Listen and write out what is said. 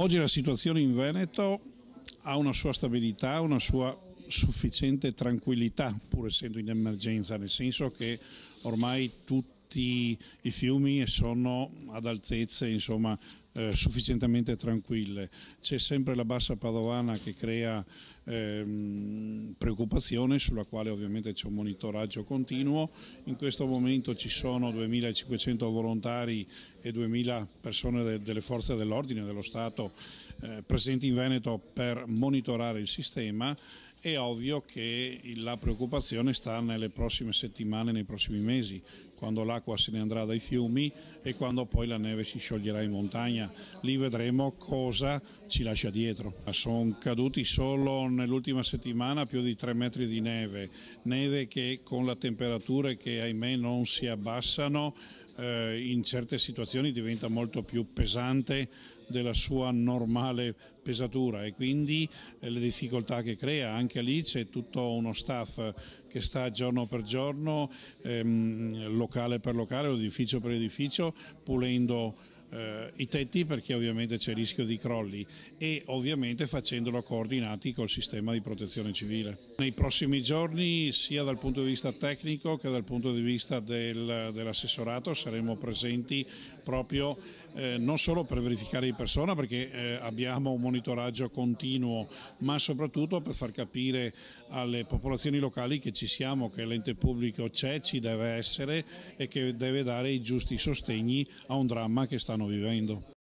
Oggi la situazione in Veneto ha una sua stabilità, una sua sufficiente tranquillità, pur essendo in emergenza, nel senso che ormai tutti i fiumi sono ad altezze insomma, eh, sufficientemente tranquille. C'è sempre la bassa padovana che crea ehm, preoccupazione sulla quale ovviamente c'è un monitoraggio continuo. In questo momento ci sono 2.500 volontari e 2.000 persone delle forze dell'ordine dello Stato eh, presenti in Veneto per monitorare il sistema. È ovvio che la preoccupazione sta nelle prossime settimane, nei prossimi mesi, quando l'acqua se ne andrà dai fiumi e quando poi la neve si scioglierà in montagna. Lì vedremo cosa ci lascia dietro. Sono caduti solo nell'ultima settimana più di 3 metri di neve, neve che con la temperatura che ahimè non si abbassano eh, in certe situazioni diventa molto più pesante della sua normale pesatura e quindi eh, le difficoltà che crea, anche lì c'è tutto uno staff che sta giorno per giorno, ehm, locale per locale, edificio per edificio, pulendo eh, i tetti perché ovviamente c'è il rischio di crolli e ovviamente facendolo coordinati col sistema di protezione civile. Nei prossimi giorni sia dal punto di vista tecnico che dal punto di vista del, dell'assessorato saremo presenti proprio eh, non solo per verificare di persona perché eh, abbiamo un monitoraggio continuo, ma soprattutto per far capire alle popolazioni locali che ci siamo, che l'ente pubblico c'è, ci deve essere e che deve dare i giusti sostegni a un dramma che stanno vivendo.